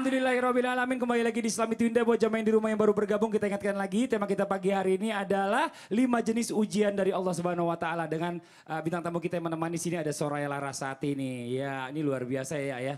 Alhamdulillahirrahmanirrahim. Kembali lagi di Islami Tunda buat jamaah di rumah yang baru bergabung. Kita ingatkan lagi tema kita pagi hari ini adalah lima jenis ujian dari Allah Subhanahu Wa Taala dengan uh, bintang tamu kita yang menemani sini ada Soraya Larasati nih. Ya ini luar biasa ya ya.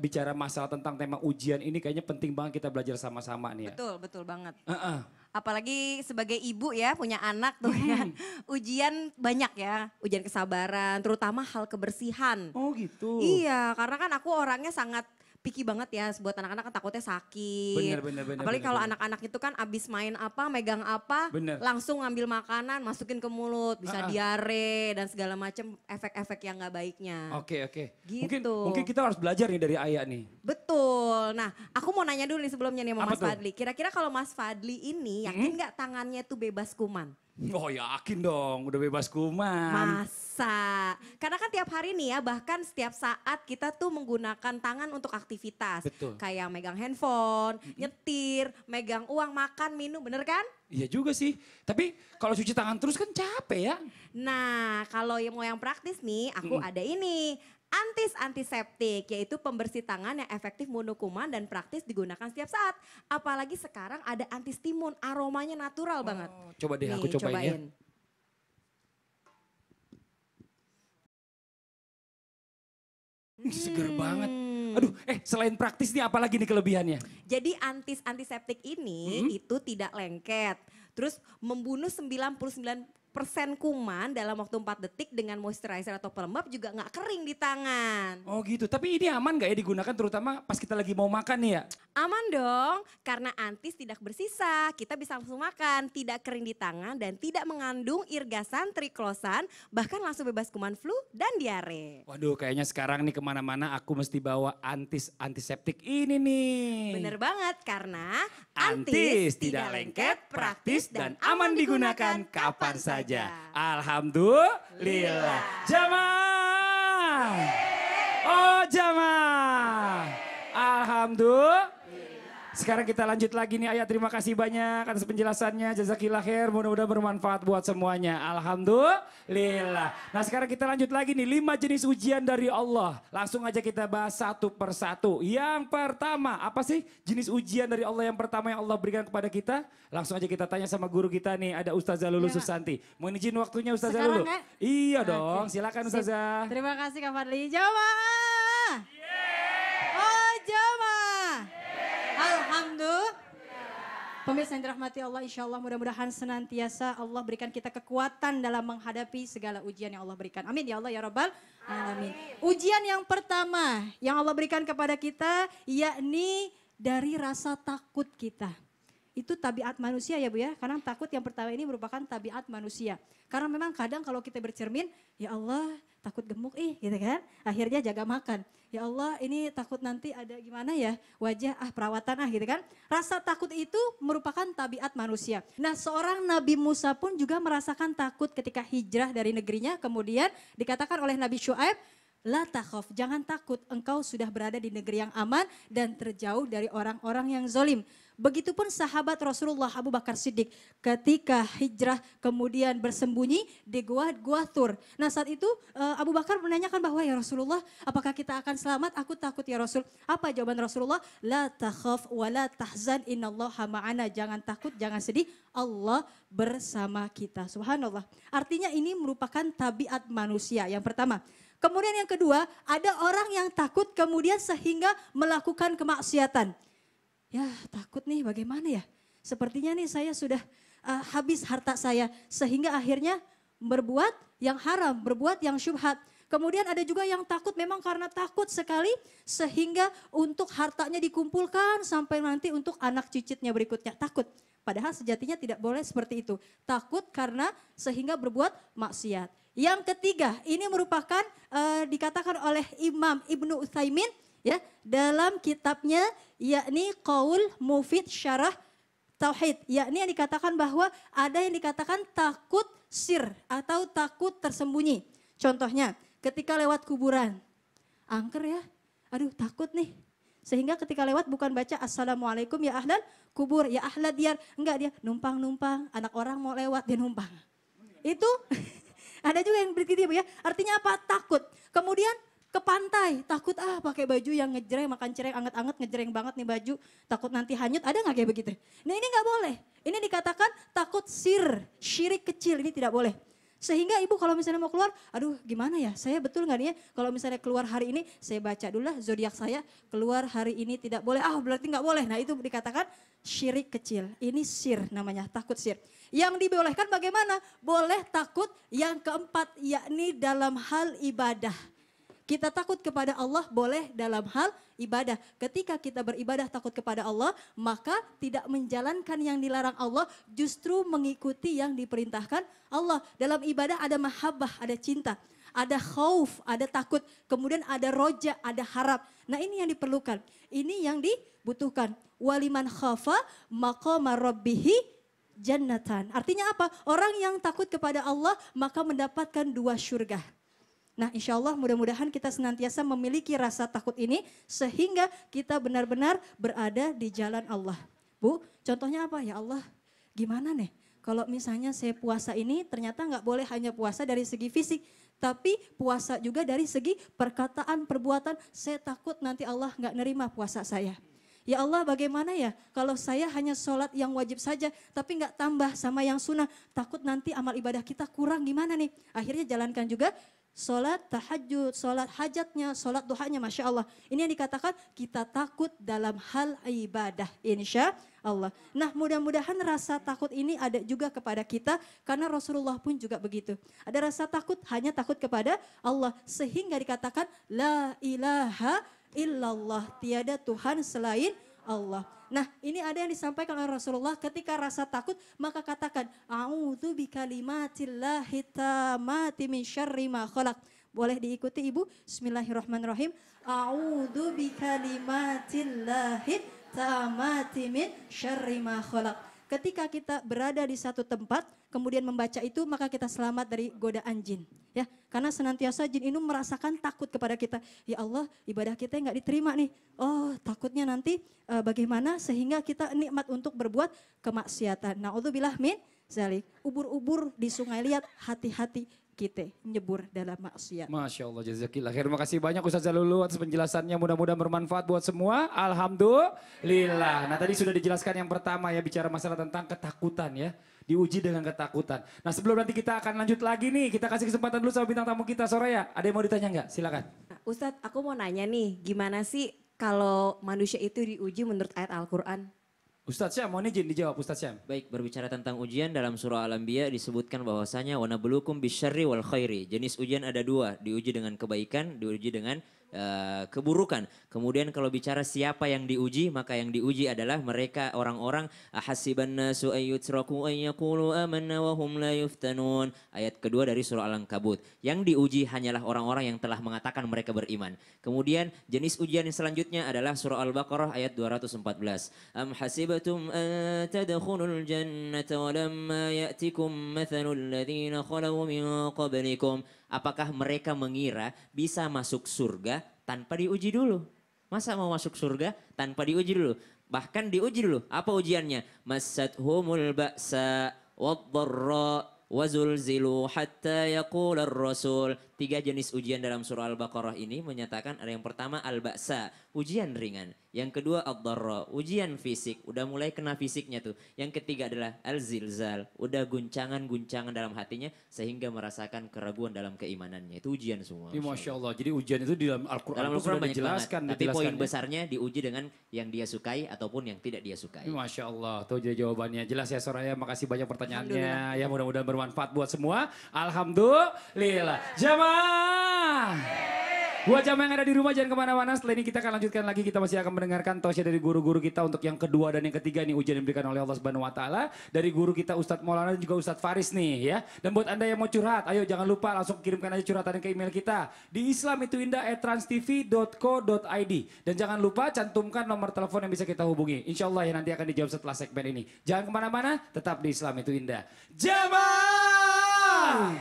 Bicara masalah tentang tema ujian ini kayaknya penting banget kita belajar sama-sama nih ya. Betul, betul banget. Uh -uh. Apalagi sebagai ibu ya, punya anak tuh ya. hmm. ya. Ujian banyak ya, ujian kesabaran, terutama hal kebersihan. Oh gitu. Iya, karena kan aku orangnya sangat picky banget ya buat anak-anak kan takutnya sakit. Bener, bener, bener, Apalagi kalau anak-anak itu kan abis main apa, megang apa, bener. langsung ngambil makanan, masukin ke mulut, bisa uh -uh. diare dan segala macam efek-efek yang nggak baiknya. Oke, okay, oke. Okay. Gitu. Mungkin, mungkin kita harus belajar nih dari Ayah nih. Betul. Nah, aku mau nanya dulu nih sebelumnya nih sama Mas tuh? Fadli. Kira-kira kalau Mas Fadli ini yakin hmm? nggak hmm? tangannya tuh bebas kuman? Oh yakin dong, udah bebas kuman. Mas biasa. Karena kan tiap hari nih ya, bahkan setiap saat kita tuh menggunakan tangan untuk aktivitas. Betul. Kayak megang handphone, nyetir, megang uang, makan, minum, bener kan? Iya juga sih. Tapi kalau cuci tangan terus kan capek ya. Nah, kalau yang mau yang praktis nih, aku mm ada ini antis antiseptik yaitu pembersih tangan yang efektif kuman dan praktis digunakan setiap saat. Apalagi sekarang ada antistimun, aromanya natural oh, banget. Coba deh Nih, aku cobain. cobain. Ya. Hmm. Seger banget. Hmm. Aduh, eh selain praktis nih lagi nih kelebihannya? Jadi antis antiseptik ini hmm? itu tidak lengket. Terus membunuh 99 persen kuman dalam waktu 4 detik dengan moisturizer atau pelembab juga nggak kering di tangan. Oh gitu, tapi ini aman nggak ya digunakan terutama pas kita lagi mau makan nih ya? Aman dong, karena antis tidak bersisa, kita bisa langsung makan, tidak kering di tangan dan tidak mengandung irgasan, triklosan, bahkan langsung bebas kuman flu dan diare. Waduh kayaknya sekarang nih kemana-mana aku mesti bawa antis antiseptik ini nih. Bener banget karena antis, antis tidak lengket, praktis dan aman digunakan kapan saja saja. Iya. Alhamdulillah. Iya. Jamaah. Iya. Oh jamaah. Alhamdulillah. Sekarang kita lanjut lagi nih Ayah. Terima kasih banyak atas penjelasannya. Jazakillah khair. Mudah-mudahan bermanfaat buat semuanya. Alhamdulillah. Nah sekarang kita lanjut lagi nih. Lima jenis ujian dari Allah. Langsung aja kita bahas satu persatu. Yang pertama apa sih jenis ujian dari Allah yang pertama yang Allah berikan kepada kita? Langsung aja kita tanya sama guru kita nih. Ada Ustazah Lulu ya. Susanti. Mau izin waktunya Ustazah Sekarang Lulu? Ya? Iya dong. Okay. Silakan Ustazah. Terima kasih Kak Fadli. Jawa. Alhamdulillah. Pemirsa yang dirahmati Allah, insya Allah mudah-mudahan senantiasa Allah berikan kita kekuatan dalam menghadapi segala ujian yang Allah berikan. Amin ya Allah ya Rabbal Amin. Ujian yang pertama yang Allah berikan kepada kita yakni dari rasa takut kita itu tabiat manusia ya Bu ya. Karena takut yang pertama ini merupakan tabiat manusia. Karena memang kadang kalau kita bercermin, ya Allah takut gemuk ih gitu kan. Akhirnya jaga makan ya Allah ini takut nanti ada gimana ya wajah ah perawatan ah gitu kan. Rasa takut itu merupakan tabiat manusia. Nah seorang Nabi Musa pun juga merasakan takut ketika hijrah dari negerinya kemudian dikatakan oleh Nabi Shu'aib La takhof, jangan takut, engkau sudah berada di negeri yang aman dan terjauh dari orang-orang yang zolim. Begitupun sahabat Rasulullah Abu Bakar Siddiq ketika hijrah kemudian bersembunyi di gua gua Tur. Nah saat itu eh, Abu Bakar menanyakan bahwa ya Rasulullah apakah kita akan selamat? Aku takut ya Rasul. Apa jawaban Rasulullah? La takhaf wa la tahzan innallaha ma'ana. Jangan takut, jangan sedih. Allah bersama kita. Subhanallah. Artinya ini merupakan tabiat manusia. Yang pertama, Kemudian yang kedua, ada orang yang takut kemudian sehingga melakukan kemaksiatan ya takut nih bagaimana ya. Sepertinya nih saya sudah uh, habis harta saya sehingga akhirnya berbuat yang haram, berbuat yang syubhat. Kemudian ada juga yang takut memang karena takut sekali sehingga untuk hartanya dikumpulkan sampai nanti untuk anak cicitnya berikutnya takut. Padahal sejatinya tidak boleh seperti itu. Takut karena sehingga berbuat maksiat. Yang ketiga, ini merupakan e, dikatakan oleh Imam Ibnu Utsaimin ya dalam kitabnya yakni Qaul Mufid Syarah Tauhid yakni yang dikatakan bahwa ada yang dikatakan takut sir atau takut tersembunyi. Contohnya ketika lewat kuburan angker ya aduh takut nih sehingga ketika lewat bukan baca assalamualaikum ya ahlan kubur ya ahlan dia enggak dia numpang numpang anak orang mau lewat dia numpang itu ada juga yang begitu ya artinya apa takut kemudian ke pantai, takut ah pakai baju yang ngejreng, makan cireng, anget-anget ngejreng banget nih baju, takut nanti hanyut, ada nggak kayak begitu? Nah ini nggak boleh, ini dikatakan takut sir, syirik kecil, ini tidak boleh. Sehingga ibu kalau misalnya mau keluar, aduh gimana ya, saya betul nggak nih ya, kalau misalnya keluar hari ini, saya baca dulu lah zodiak saya, keluar hari ini tidak boleh, ah berarti nggak boleh. Nah itu dikatakan syirik kecil, ini sir namanya, takut sir. Yang dibolehkan bagaimana? Boleh takut yang keempat, yakni dalam hal ibadah kita takut kepada Allah boleh dalam hal ibadah. Ketika kita beribadah takut kepada Allah, maka tidak menjalankan yang dilarang Allah, justru mengikuti yang diperintahkan Allah. Dalam ibadah ada mahabbah, ada cinta ada khauf, ada takut, kemudian ada roja, ada harap. Nah ini yang diperlukan, ini yang dibutuhkan. Waliman khafa maka rabbihi jannatan. Artinya apa? Orang yang takut kepada Allah maka mendapatkan dua syurga. Nah insya Allah mudah-mudahan kita senantiasa memiliki rasa takut ini sehingga kita benar-benar berada di jalan Allah. Bu, contohnya apa? Ya Allah, gimana nih? Kalau misalnya saya puasa ini ternyata nggak boleh hanya puasa dari segi fisik, tapi puasa juga dari segi perkataan, perbuatan. Saya takut nanti Allah nggak nerima puasa saya. Ya Allah bagaimana ya kalau saya hanya sholat yang wajib saja tapi nggak tambah sama yang sunnah. Takut nanti amal ibadah kita kurang gimana nih. Akhirnya jalankan juga sholat tahajud, sholat hajatnya, sholat duhanya, Masya Allah. Ini yang dikatakan kita takut dalam hal ibadah, insya Allah. Nah mudah-mudahan rasa takut ini ada juga kepada kita karena Rasulullah pun juga begitu. Ada rasa takut hanya takut kepada Allah sehingga dikatakan la ilaha illallah tiada Tuhan selain Allah. Nah ini ada yang disampaikan oleh Rasulullah ketika rasa takut maka katakan A'udhu bikalimatillahi tamati min syarri ma khalaq. Boleh diikuti ibu? Bismillahirrahmanirrahim. A'udhu bikalimatillahi tamati min syarri ma ketika kita berada di satu tempat kemudian membaca itu maka kita selamat dari godaan jin ya karena senantiasa jin ini merasakan takut kepada kita ya Allah ibadah kita nggak diterima nih oh takutnya nanti e, bagaimana sehingga kita nikmat untuk berbuat kemaksiatan nah bilah min zalik ubur-ubur di sungai lihat hati-hati kita nyebur dalam maksiat. Masya Allah jazakillah. Terima kasih banyak Ustaz Zalulu atas penjelasannya. Mudah-mudahan bermanfaat buat semua. Alhamdulillah. Nah tadi sudah dijelaskan yang pertama ya bicara masalah tentang ketakutan ya. Diuji dengan ketakutan. Nah sebelum nanti kita akan lanjut lagi nih. Kita kasih kesempatan dulu sama bintang tamu kita sore ya. Ada yang mau ditanya enggak? Silakan. Ustaz, Ustadz aku mau nanya nih gimana sih kalau manusia itu diuji menurut ayat Al-Quran? Ustadz Syam, mohon izin dijawab Ustadz Syam. Baik, berbicara tentang ujian dalam surah Al-Anbiya disebutkan bahwasanya wana belukum bisyarri wal khairi. Jenis ujian ada dua, diuji dengan kebaikan, diuji dengan Eh, keburukan. Kemudian kalau bicara siapa yang diuji, maka yang diuji adalah mereka orang-orang ahasiban nasu ayyakulu amanna wa hum la yuftanun. Ayat kedua dari surah Al-Ankabut. Yang diuji hanyalah orang-orang yang telah mengatakan mereka beriman. Kemudian jenis ujian yang selanjutnya adalah surah Al-Baqarah ayat 214. Am hasibatum an tadkhulul jannata walamma ya'tikum mathalul ladzina khalaw min qablikum Apakah mereka mengira bisa masuk surga tanpa diuji dulu? Masa mau masuk surga tanpa diuji dulu? Bahkan diuji dulu. Apa ujiannya? humul ba'sa wad Wazulzilu hatta yaqul rasul Tiga jenis ujian dalam surah Al-Baqarah ini menyatakan ada yang pertama al-ba'sa, ujian ringan. Yang kedua ad-dharra, ujian fisik, udah mulai kena fisiknya tuh. Yang ketiga adalah al-zilzal, udah guncangan-guncangan dalam hatinya sehingga merasakan keraguan dalam keimanannya. Itu ujian semua. Ya, Masya Allah, jadi ujian itu di dalam Al-Quran dalam Al sudah banyak dijelaskan. Tapi poin ya. besarnya diuji dengan yang dia sukai ataupun yang tidak dia sukai. Ya, Masya Allah, tuh jadi jawabannya. Jelas ya Soraya, makasih banyak pertanyaannya. Ya mudah-mudahan bermanfaat buat semua. Alhamdulillah. Jamaah. Buat jamaah yang ada di rumah jangan kemana-mana. Setelah ini kita akan lanjutkan lagi. Kita masih akan mendengarkan tausiah dari guru-guru kita untuk yang kedua dan yang ketiga nih ujian yang diberikan oleh Allah Subhanahu Wa Taala dari guru kita Ustadz Maulana dan juga Ustadz Faris nih ya. Dan buat anda yang mau curhat, ayo jangan lupa langsung kirimkan aja curhatan ke email kita di @transtv.co.id dan jangan lupa cantumkan nomor telepon yang bisa kita hubungi. Insya Allah ya nanti akan dijawab setelah segmen ini. Jangan kemana-mana, tetap di Islam itu indah. Jamaah,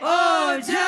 oh jamaah.